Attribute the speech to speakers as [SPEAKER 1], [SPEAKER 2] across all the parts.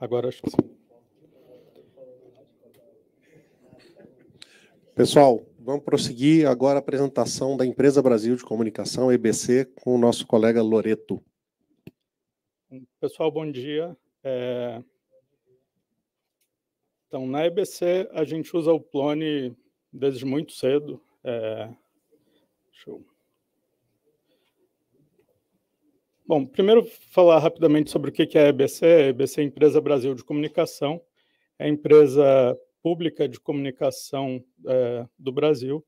[SPEAKER 1] Agora acho que sim. Pessoal, vamos prosseguir agora a apresentação da Empresa Brasil de Comunicação, EBC, com o nosso colega Loreto. Pessoal, bom dia. É... Então, na EBC, a gente usa o Plone desde muito cedo. É... Deixa eu Bom, primeiro falar rapidamente sobre o que é a EBC. A EBC é a Empresa Brasil de Comunicação, é a empresa pública de comunicação é, do Brasil.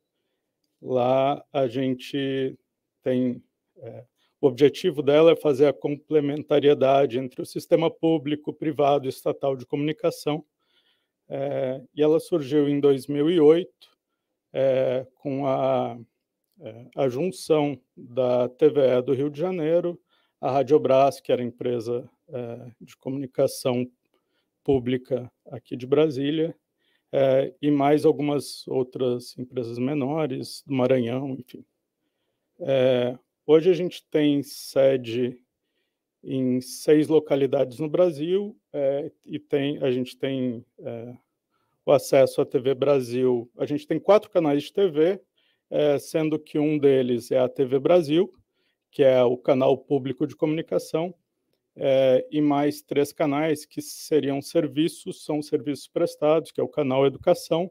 [SPEAKER 1] Lá a gente tem é, o objetivo dela é fazer a complementariedade entre o sistema público, privado e estatal de comunicação. É, e ela surgiu em 2008 é, com a, é, a junção da TVE do Rio de Janeiro a Radiobras, que era a empresa é, de comunicação pública aqui de Brasília, é, e mais algumas outras empresas menores, do Maranhão, enfim. É, hoje a gente tem sede em seis localidades no Brasil e tem, a gente tem o acesso à TV Brasil. A gente tem quatro canais de TV, sendo que um deles é a TV Brasil, que é o canal público de comunicação, é, e mais três canais que seriam serviços, são serviços prestados, que é o canal Educação,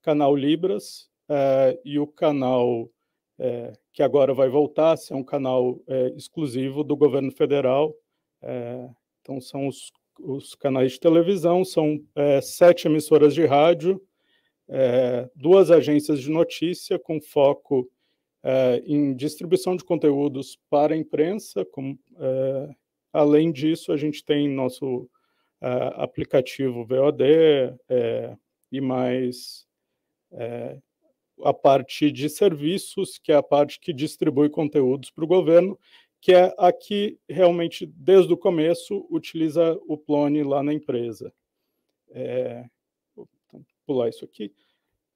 [SPEAKER 1] canal Libras é, e o canal é, que agora vai voltar a ser um canal exclusivo do governo federal. então, são os, os, canais de televisão, são sete emissoras de rádio, duas agências de notícia com foco é, em distribuição de conteúdos para a imprensa. Com, é, além disso, a gente tem nosso eh, aplicativo VOD e mais a parte de serviços, que é a parte que distribui conteúdos para o governo, que é a que realmente, desde o começo, utiliza o Plone lá na empresa. É, vou pular isso aqui.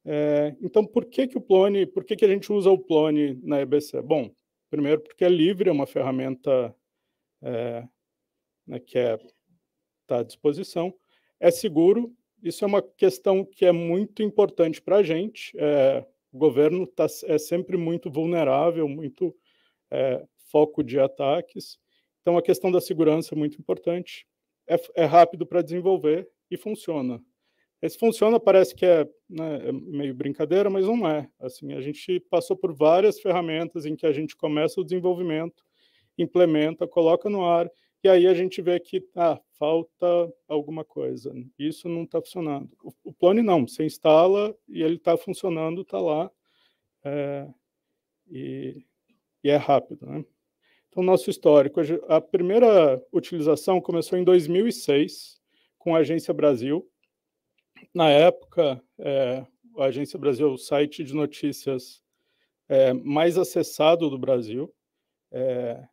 [SPEAKER 1] É, então, por que, que o Plone, por que, que a gente usa o Plone na EBC? Bom, primeiro porque é livre, é uma ferramenta é, né, que está é, tá à disposição, é seguro, isso é uma questão que é muito importante para a gente, é, o governo tá, é sempre muito vulnerável, muito é, foco de ataques, então a questão da segurança é muito importante, é, é rápido para desenvolver e funciona. Esse funciona, parece que é, né, é meio brincadeira, mas não é. Assim, a gente passou por várias ferramentas em que a gente começa o desenvolvimento, implementa, coloca no ar, e aí a gente vê que ah, falta alguma coisa, isso não está funcionando. O, o Plone não, você instala e ele está funcionando, está lá, é, e, e, é rápido. Né? Então, nosso histórico, a primeira utilização começou em 2006, com a Agência Brasil, na época, é, a Agência Brasil, é o site de notícias é, mais acessado do Brasil, é,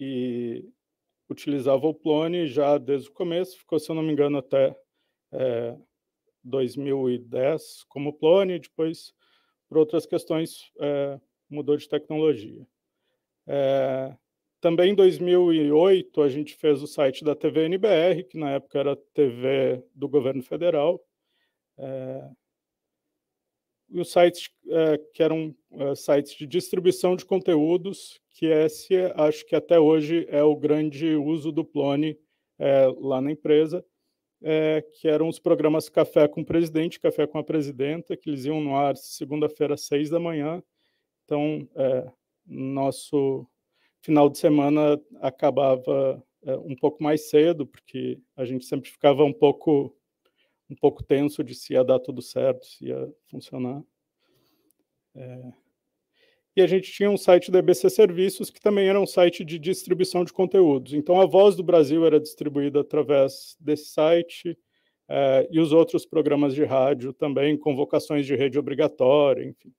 [SPEAKER 1] e utilizava o Plone já desde o começo, ficou, se eu não me engano, até 2010 é, como Plone, depois, por outras questões, é, mudou de tecnologia. É, também em 2008, a gente fez o site da TVNBR, que na época era TV do governo federal. É... E os sites é, que eram é, sites de distribuição de conteúdos, que esse acho que até hoje é o grande uso do Plone é, lá na empresa, é, que eram os programas Café com o Presidente, Café com a Presidenta, que eles iam no ar segunda-feira, às seis da manhã. Então, é, nosso final de semana acabava é, um pouco mais cedo, porque a gente sempre ficava um pouco um pouco tenso de se ia dar tudo certo, se ia funcionar. É... E a gente tinha um site da EBC Serviços, que também era um site de distribuição de conteúdos. Então, a Voz do Brasil era distribuída através desse site é, e os outros programas de rádio também, convocações de rede obrigatória, enfim.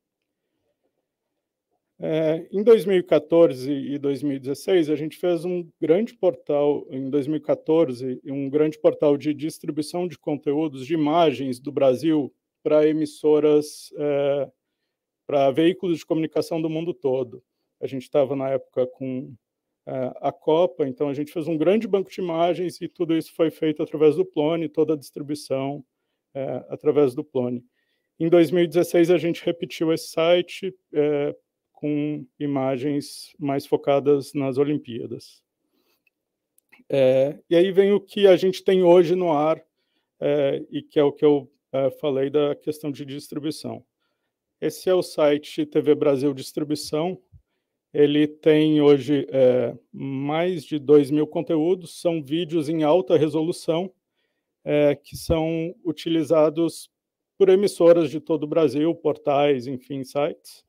[SPEAKER 1] É, em 2014 e 2016, a gente fez um grande portal, em 2014, um grande portal de distribuição de conteúdos, de imagens do Brasil para emissoras, é, para veículos de comunicação do mundo todo. A gente estava na época com é, a Copa, então a gente fez um grande banco de imagens e tudo isso foi feito através do Plone, toda a distribuição é, através do Plone. Em 2016, a gente repetiu esse site, é, com imagens mais focadas nas Olimpíadas. É, e aí vem o que a gente tem hoje no ar, é, e que é o que eu é, falei da questão de distribuição. Esse é o site TV Brasil Distribuição. Ele tem hoje é, mais de 2 mil conteúdos, são vídeos em alta resolução é, que são utilizados por emissoras de todo o Brasil, portais, enfim, sites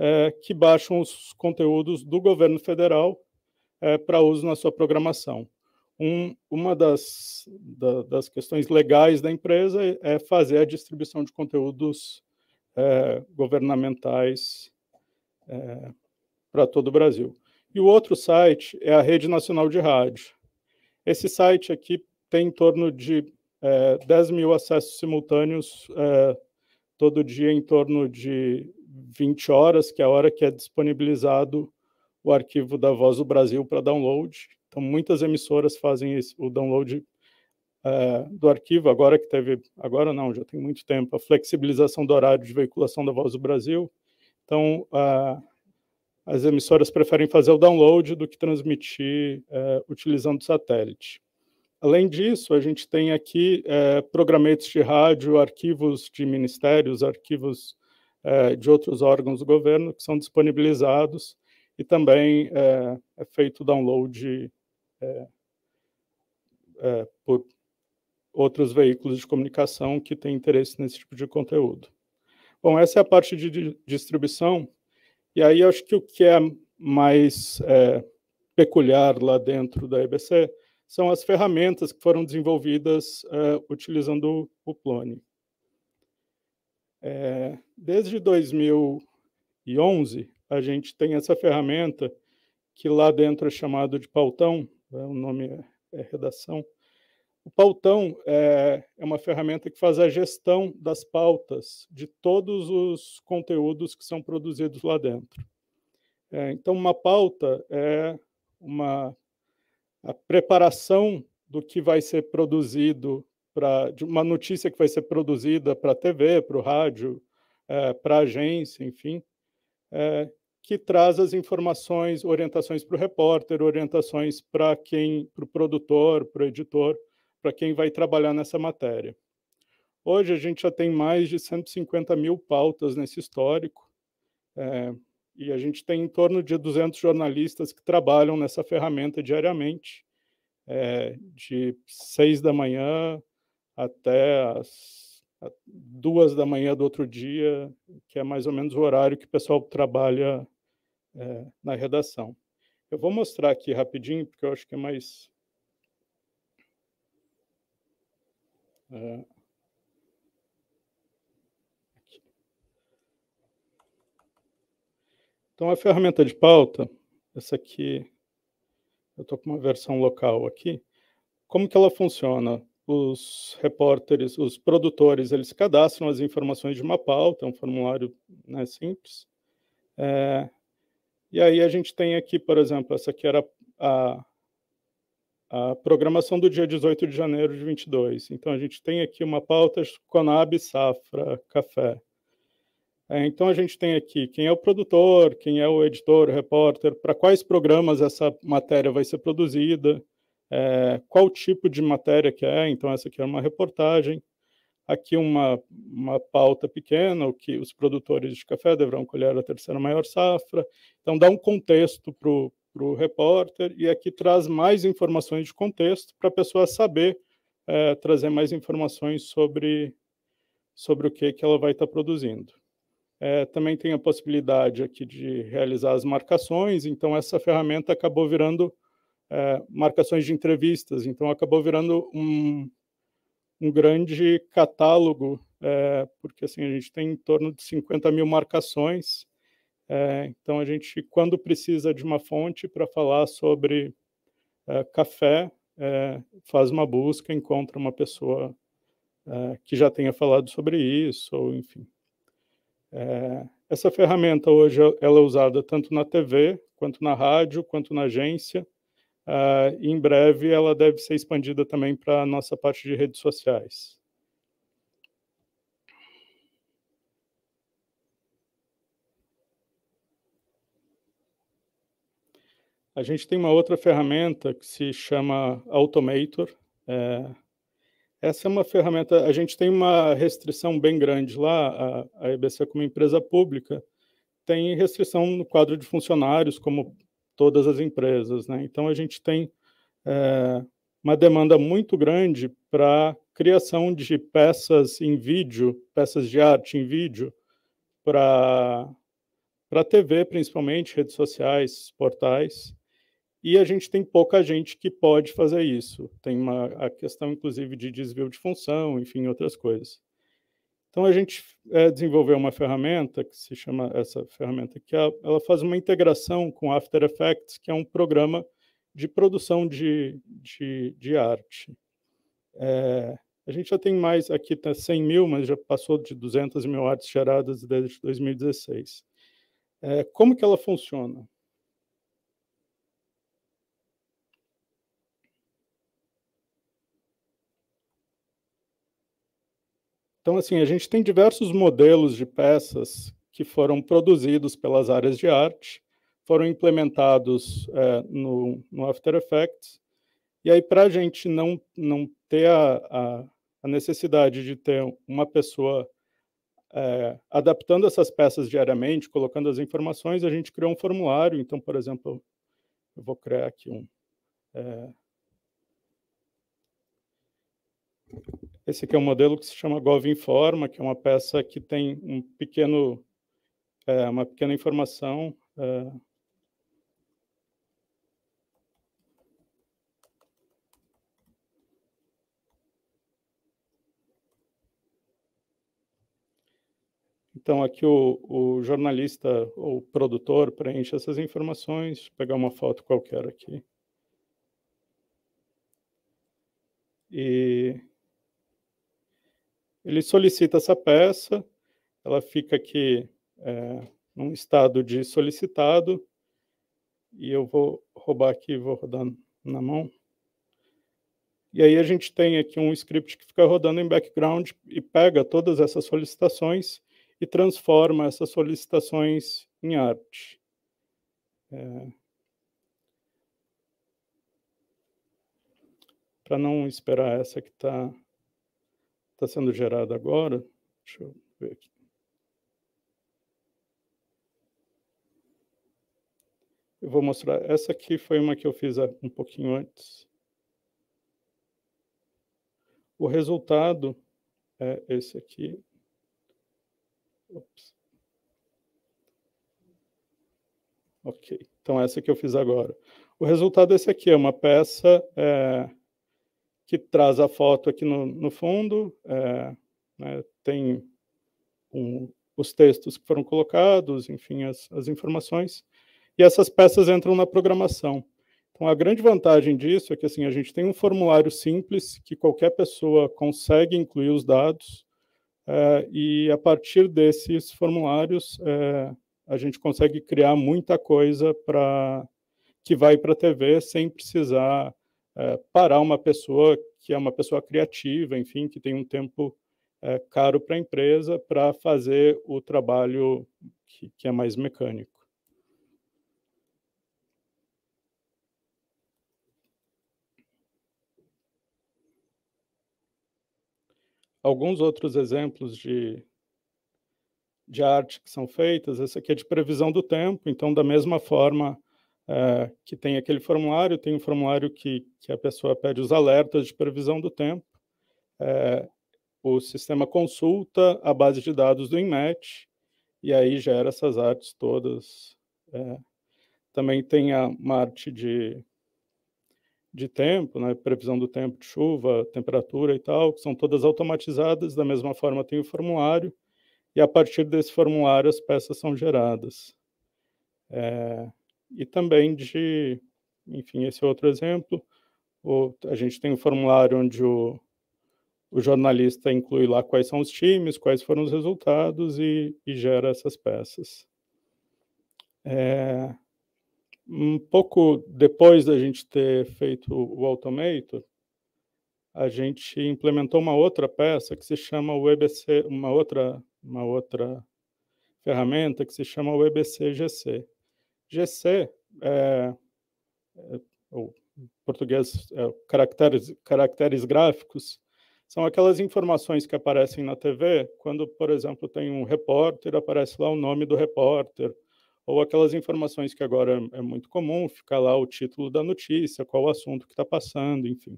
[SPEAKER 1] é, que baixam os conteúdos do governo federal é, para uso na sua programação. Um, uma das, da, das questões legais da empresa é fazer a distribuição de conteúdos é, governamentais é, para todo o Brasil. E o outro site é a Rede Nacional de Rádio. Esse site aqui tem em torno de é, 10 mil acessos simultâneos é, todo dia, em torno de 20 horas, que é a hora que é disponibilizado o arquivo da Voz do Brasil para download. Então, muitas emissoras fazem o download é, do arquivo, agora que teve, agora não, já tem muito tempo, a flexibilização do horário de veiculação da Voz do Brasil. Então, a, as emissoras preferem fazer o download do que transmitir é, utilizando satélite. Além disso, a gente tem aqui é, programetes de rádio, arquivos de ministérios, arquivos eh, de outros órgãos do governo que são disponibilizados e também eh, é feito download eh, por outros veículos de comunicação que têm interesse nesse tipo de conteúdo. Bom, essa é a parte de distribuição, e aí acho que o que é mais peculiar lá dentro da EBC são as ferramentas que foram desenvolvidas utilizando o Plone. É, desde 2011, a gente tem essa ferramenta que lá dentro é chamado de pautão, né, o nome é, é, redação. O pautão é, é uma ferramenta que faz a gestão das pautas de todos os conteúdos que são produzidos lá dentro. É, então, uma pauta é uma a preparação do que vai ser produzido para uma notícia que vai ser produzida para a TV, para o rádio, é, para a agência, enfim, é, que traz as informações, orientações para o repórter, orientações para quem, para o produtor, para o editor, para quem vai trabalhar nessa matéria. Hoje a gente já tem mais de 150 mil pautas nesse histórico, é, e a gente tem em torno de 200 jornalistas que trabalham nessa ferramenta diariamente, é, de seis da manhã até as duas da manhã do outro dia, que é mais ou menos o horário que o pessoal trabalha é, na redação. Eu vou mostrar aqui rapidinho, porque eu acho que é mais. É... Então, a ferramenta de pauta, essa aqui, eu estou com uma versão local aqui. Como que ela funciona? os repórteres, os produtores, eles cadastram as informações de uma pauta, é um formulário né, simples. É, e aí a gente tem aqui, por exemplo, essa aqui era a, a programação do dia 18 de janeiro de 22. Então a gente tem aqui uma pauta Conab, Safra, Café. É, então a gente tem aqui quem é o produtor, quem é o editor, o repórter, para quais programas essa matéria vai ser produzida, é, qual tipo de matéria que é, então essa aqui é uma reportagem, aqui uma, uma pauta pequena, o que os produtores de café deverão colher a terceira maior safra, então dá um contexto para o repórter e aqui traz mais informações de contexto para a pessoa saber é, trazer mais informações sobre, sobre o que, que ela vai estar tá produzindo. É, também tem a possibilidade aqui de realizar as marcações, então essa ferramenta acabou virando é, marcações de entrevistas. Então, acabou virando um, um grande catálogo, é, porque assim, a gente tem em torno de 50 mil marcações. É, então, a gente, quando precisa de uma fonte para falar sobre é, café, é, faz uma busca, encontra uma pessoa que já tenha falado sobre isso, ou enfim. essa ferramenta hoje ela é usada tanto na TV, quanto na rádio, quanto na agência. Uh, em breve ela deve ser expandida também para a nossa parte de redes sociais. A gente tem uma outra ferramenta que se chama Automator. É, essa é uma ferramenta. A gente tem uma restrição bem grande lá. A, a EBC, como empresa pública, tem restrição no quadro de funcionários, como todas as empresas. Né? Então, a gente tem é, uma demanda muito grande para criação de peças em vídeo, peças de arte em vídeo, para TV, principalmente, redes sociais, portais. E a gente tem pouca gente que pode fazer isso. Tem uma, a questão, inclusive, de desvio de função, enfim, outras coisas. Então a gente é, desenvolveu uma ferramenta que se chama essa ferramenta que ela faz uma integração com After Effects, que é um programa de produção de, de, de arte. É, a gente já tem mais, aqui está 100 mil, mas já passou de 200 mil artes geradas desde 2016. É, eh, como que ela funciona? Então, assim, a gente tem diversos modelos de peças que foram produzidos pelas áreas de arte, foram implementados é, no, no, After Effects, e aí para a gente não, não ter a, a, a, necessidade de ter uma pessoa é, adaptando essas peças diariamente, colocando as informações, a gente criou um formulário. Então, por exemplo, eu vou criar aqui um. É, Esse aqui é um modelo que se chama GovInforma, que é uma peça que tem um pequeno, é, uma pequena informação. É... Então, aqui o, o jornalista ou produtor preenche essas informações. Deixa eu pegar uma foto qualquer aqui. E ele solicita essa peça, ela fica aqui é, num estado de solicitado, e eu vou roubar aqui, vou rodar na mão. E aí a gente tem aqui um script que fica rodando em background e pega todas essas solicitações e transforma essas solicitações em arte. É... Para não esperar essa que está está sendo gerada agora. Deixa eu ver aqui. Eu vou mostrar. Essa aqui foi uma que eu fiz é, um pouquinho antes. O resultado é esse aqui. Ops. Ok. Então, essa que eu fiz agora. O resultado é esse aqui, é uma peça é, que traz a foto aqui no, no fundo, é, né, tem um, os textos que foram colocados, enfim, as, as, informações, e essas peças entram na programação. Então, a grande vantagem disso é que assim, a gente tem um formulário simples que qualquer pessoa consegue incluir os dados, é, e a partir desses formulários é, a gente consegue criar muita coisa para que vai para a TV sem precisar eh, parar uma pessoa que é uma pessoa criativa, enfim, que tem um tempo eh, caro para a empresa para fazer o trabalho que, que é mais mecânico. alguns outros exemplos de, de arte que são feitas. Essa aqui é de previsão do tempo, então, da mesma forma, é, que tem aquele formulário, tem um formulário que, que a pessoa pede os alertas de previsão do tempo, é, o sistema consulta a base de dados do INMET e aí gera essas artes todas. É. Também tem a, uma arte de, de tempo, né, previsão do tempo de chuva, temperatura e tal, que são todas automatizadas, da mesma forma tem o formulário, e a partir desse formulário as peças são geradas. É, e também de, enfim, esse é outro exemplo, o, a gente tem um formulário onde o, o jornalista inclui lá quais são os times, quais foram os resultados e, e gera essas peças. É, um pouco depois da gente ter feito o Automator, a gente implementou uma outra peça que se chama o EBC, uma outra, uma outra ferramenta que se chama o EBCGC. GC, é, é, ou em português, é, caracteres, caracteres gráficos, são aquelas informações que aparecem na TV quando, por exemplo, tem um repórter, aparece lá o nome do repórter, ou aquelas informações que agora é, é muito comum, fica lá o título da notícia, qual o assunto que está passando, enfim.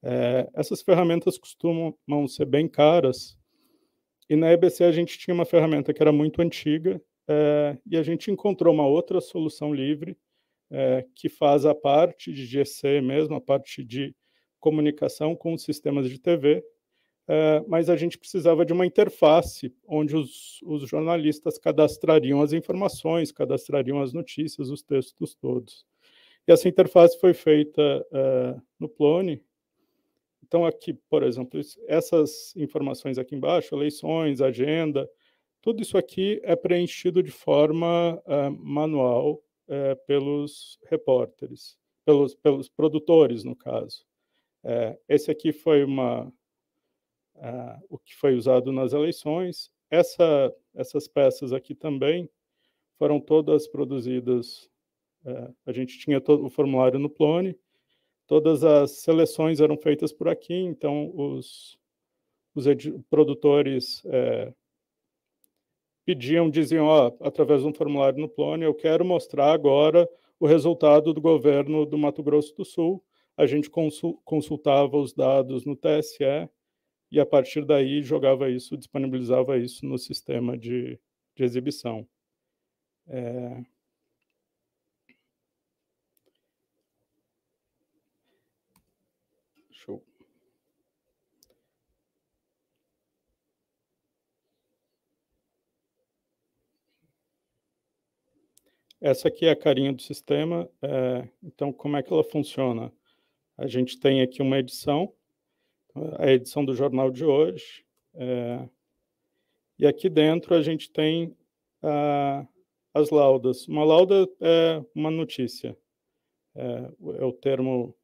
[SPEAKER 1] É, essas ferramentas costumam ser bem caras, e na EBC a gente tinha uma ferramenta que era muito antiga, é, e a gente encontrou uma outra solução livre é, que faz a parte de GC mesmo, a parte de comunicação com os sistemas de TV, é, eh, mas a gente precisava de uma interface onde os, os jornalistas cadastrariam as informações, cadastrariam as notícias, os textos todos. E essa interface foi feita no Plone então, aqui, por exemplo, essas informações aqui embaixo, eleições, agenda, tudo isso aqui é preenchido de forma uh, manual uh, pelos repórteres, pelos, pelos produtores, no caso. Uh, esse aqui foi uma, o que foi usado nas eleições. Essa, essas peças aqui também foram todas produzidas. a gente tinha todo o formulário no Plone, todas as seleções eram feitas por aqui, então os, os produtores pediam, diziam, ó, através de um formulário no Plone, eu quero mostrar agora o resultado do governo do Mato Grosso do Sul. A gente consultava os dados no TSE e a partir daí jogava isso, disponibilizava isso no sistema de, de exibição. É, Essa aqui é a carinha do sistema. É, então, como é que ela funciona? A gente tem aqui uma edição, a edição do jornal de hoje. É, e aqui dentro a gente tem as laudas. Uma lauda é uma notícia, é, é o termo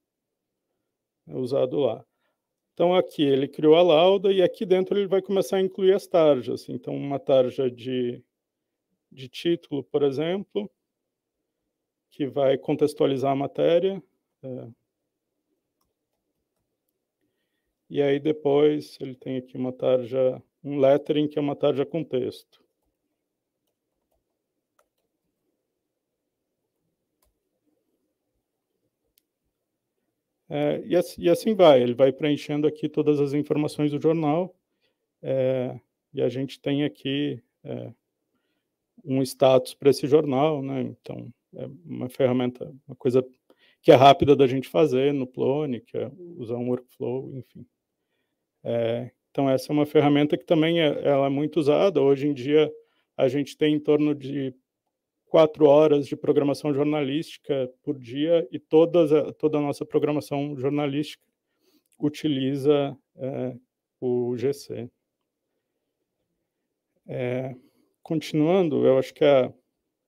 [SPEAKER 1] usado lá. Então, aqui ele criou a lauda e aqui dentro ele vai começar a incluir as tarjas. Então, uma tarja de, de título, por exemplo, que vai contextualizar a matéria. É. E aí depois ele tem aqui uma tarja, um lettering que é uma tarja com texto. É, e, assim, e, assim, vai, ele vai preenchendo aqui todas as informações do jornal, é, e a gente tem aqui é, um status para esse jornal, né? Então, é uma ferramenta, uma coisa que é rápida da gente fazer no Plone, que é usar um workflow, enfim. É, então essa é uma ferramenta que também é, ela é muito usada. Hoje em dia a gente tem em torno de quatro horas de programação jornalística por dia e todas, toda a nossa programação jornalística utiliza é, o GC. É, continuando, eu acho que a,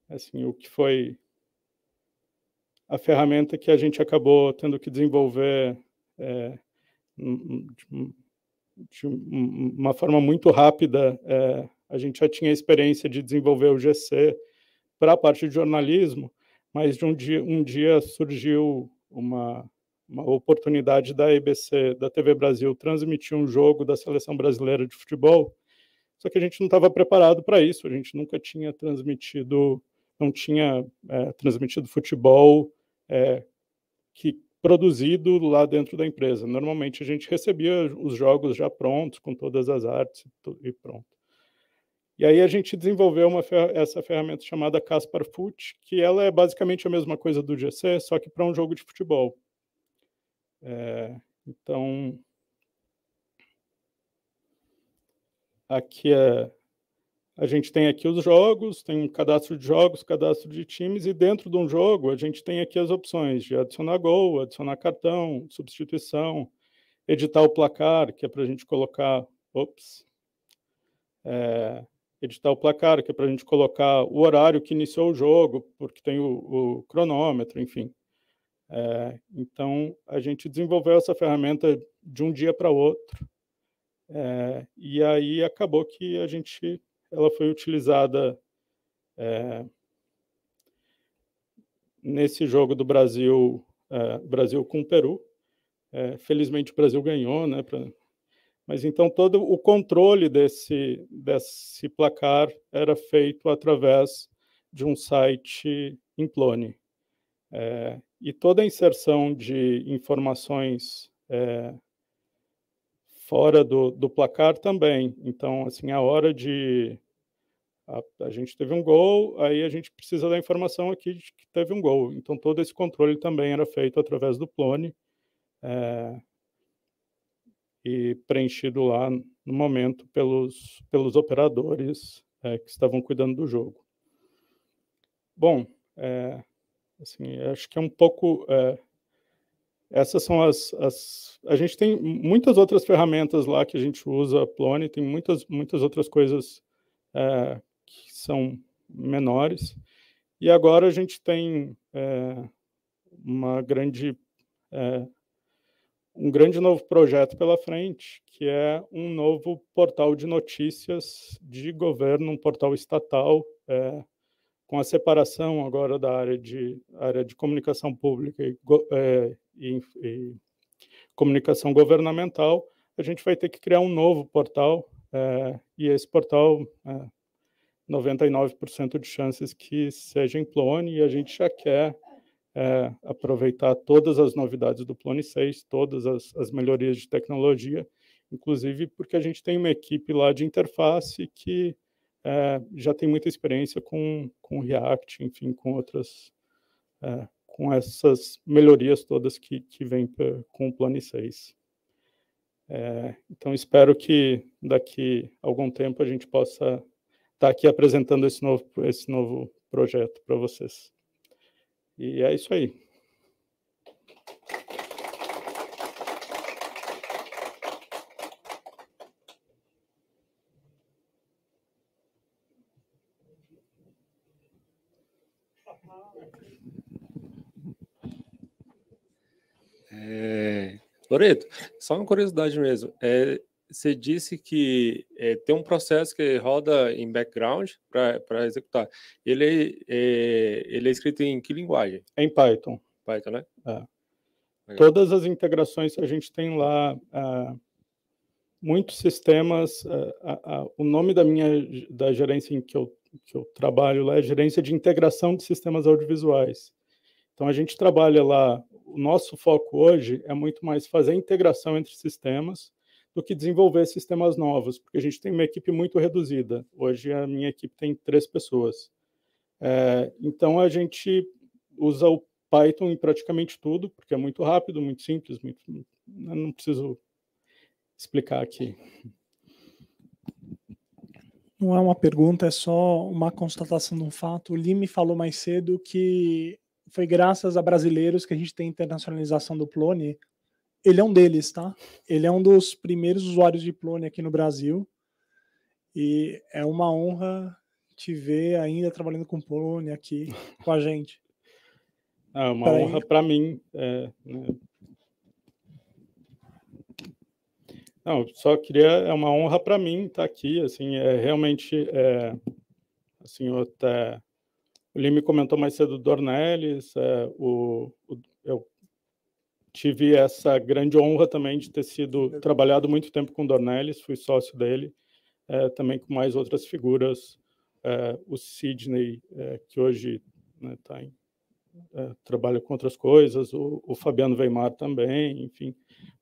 [SPEAKER 1] é, assim, o que foi a ferramenta que a gente acabou tendo que desenvolver é, de, de uma forma muito rápida. É, a gente já tinha experiência de desenvolver o GC para a parte de jornalismo, mas de um dia, um dia surgiu uma, uma oportunidade da ABC, da TV Brasil, transmitir um jogo da seleção brasileira de futebol. Só que a gente não estava preparado para isso. A gente nunca tinha transmitido, não tinha é, transmitido futebol é, que produzido lá dentro da empresa. Normalmente a gente recebia os jogos já prontos, com todas as artes e pronto. E aí a gente desenvolveu uma, essa ferramenta chamada Caspar Foot, que ela é basicamente a mesma coisa do GC, só que para um jogo de futebol. É, então, aqui é a gente tem aqui os jogos, tem um cadastro de jogos, cadastro de times, e dentro de um jogo a gente tem aqui as opções de adicionar gol, adicionar cartão, substituição, editar o placar, que é para a gente colocar. Ops. É, editar o placar, que é para a gente colocar o horário que iniciou o jogo, porque tem o, o cronômetro, enfim. É, então, a gente desenvolveu essa ferramenta de um dia para outro. É, e aí acabou que a gente ela foi utilizada é, nesse jogo do Brasil é, Brasil com o Peru. É, felizmente o Brasil ganhou, né? Pra... mas então todo o controle desse desse placar era feito através de um site Implone. É, e toda a inserção de informações é, fora do, do placar também. Então, assim, a hora de. A, a, gente teve um gol, aí a gente precisa da informação aqui de que teve um gol. Então, todo esse controle também era feito através do Plone é, e preenchido lá no momento pelos, pelos operadores é, que estavam cuidando do jogo. Bom, é, assim, acho que é um pouco essas são as, as, A gente tem muitas outras ferramentas lá que a gente usa, Plone, tem muitas, muitas outras coisas é, que são menores. E agora a gente tem é, uma grande. É, um grande novo projeto pela frente, que é um novo portal de notícias de governo, um portal estatal é, com a separação agora da área de, área de comunicação pública e, é, e, e comunicação governamental, a gente vai ter que criar um novo portal, é, e esse portal, é, 99% de chances que seja em Plone, e a gente já quer é, aproveitar todas as novidades do Plone 6, todas as, as, melhorias de tecnologia, inclusive porque a gente tem uma equipe lá de interface que é, já tem muita experiência com, com React, enfim, com outras, é, com essas melhorias todas que, que vêm com o Plane 6. Eh, é, então, espero que daqui algum tempo a gente possa estar tá aqui apresentando esse novo, esse novo projeto para vocês. E é isso aí. Loreto, só uma curiosidade mesmo. É, você disse que é, tem um processo que roda em background para executar. Ele é, ele é escrito em que linguagem? Em Python. Python, né? É. Todas as integrações a gente tem lá. É, muitos sistemas. É, o nome da minha da gerência em que eu, que eu trabalho lá é gerência de integração de sistemas audiovisuais. Então, a gente trabalha lá, o nosso foco hoje é muito mais fazer a integração entre sistemas do que desenvolver sistemas novos, porque a gente tem uma equipe muito reduzida. Hoje, a minha equipe tem três pessoas. É, então, a gente usa o Python em praticamente tudo, porque é muito rápido, muito simples, muito, não preciso explicar aqui. Não é uma pergunta, é só uma constatação de um fato. O me falou mais cedo que foi graças a brasileiros que a gente tem internacionalização do Plone. Ele é um deles, tá? Ele é um dos primeiros usuários de Plone aqui no Brasil. E é uma honra te ver ainda trabalhando com Plone aqui com a gente. É uma pra honra para mim. É, né? Não, só queria. É uma honra para mim estar tá aqui. Assim, é realmente. É, assim, eu até o Lime comentou mais cedo do Dornelles, é, o, o, eu tive essa grande honra também de ter sido uhum. trabalhado muito tempo com o Dornelles, fui sócio dele, é, também com mais outras figuras, é, o Sidney, é, que hoje né, tá em, é, trabalha com outras coisas, o, o, Fabiano Weimar também, enfim,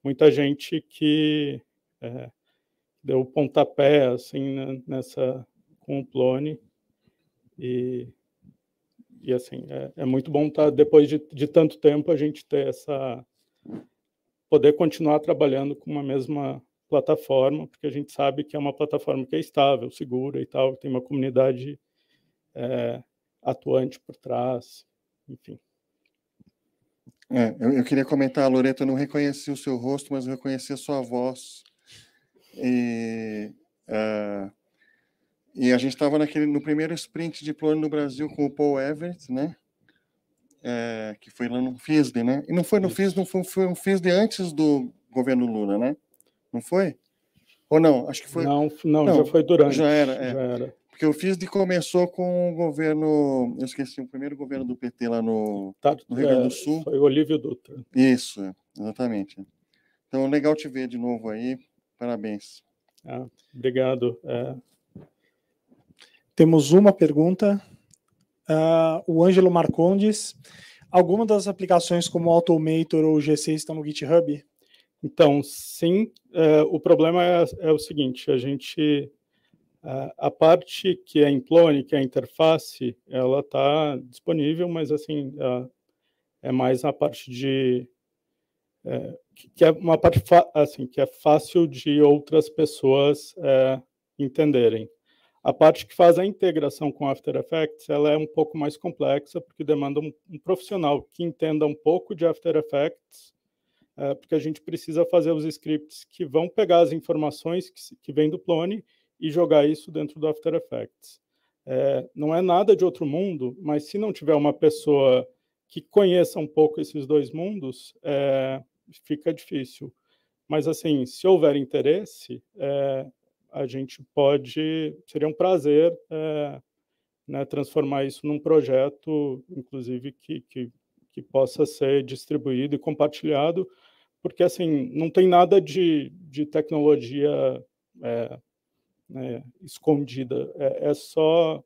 [SPEAKER 1] muita gente que é, deu pontapé assim, né, nessa, com o Plone, e e assim, é, é muito bom estar, tá, depois de, de tanto tempo, a gente ter essa. poder continuar trabalhando com uma mesma plataforma, porque a gente sabe que é uma plataforma que é estável, segura e tal, tem uma comunidade é, atuante por trás, enfim. É, eu, eu, queria comentar, Loreto, eu não reconheci o seu rosto, mas eu reconheci a sua voz. E é, e a gente estava no primeiro sprint de plano no Brasil com o Paul Everett, né? É, que foi lá no FISD, né? E não foi no FISD, não foi, foi um FISD antes do governo Lula, né? Não foi? Ou não? Acho que foi. Não, não, não já foi durante. Já era, é. já era. Porque o FISD começou com o governo. Eu esqueci, o primeiro governo do PT lá no, tá, no Rio Grande do é, Sul. Foi o Olívio Dutra. Isso, exatamente. Então, legal te ver de novo aí. Parabéns. Ah, obrigado. É, temos uma pergunta. Uh, o Ângelo Marcondes. Alguma das aplicações como Automator ou GC estão no GitHub? Então, sim. Uh, o problema é, é, o seguinte: a gente. Uh, a parte que é implone, que é a interface, ela está disponível, mas assim. é mais a parte de. É, que é uma parte assim que é fácil de outras pessoas é, entenderem a parte que faz a integração com After Effects, ela é um pouco mais complexa, porque demanda um, um profissional que entenda um pouco de After Effects, é, porque a gente precisa fazer os scripts que vão pegar as informações que, que vêm do Plone e jogar isso dentro do After Effects. É, não é nada de outro mundo, mas se não tiver uma pessoa que conheça um pouco esses dois mundos, é, fica difícil. Mas, assim, se houver interesse, é, a gente pode, seria um prazer é, né, transformar isso num projeto, inclusive, que, que, que, possa ser distribuído e compartilhado, porque, assim, não tem nada de, de tecnologia é, né, escondida, é, é só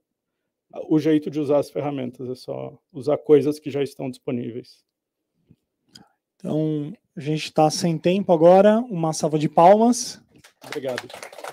[SPEAKER 1] o jeito de usar as ferramentas, é só usar coisas que já estão disponíveis. Então, a gente está sem tempo agora. Uma salva de palmas. Obrigado.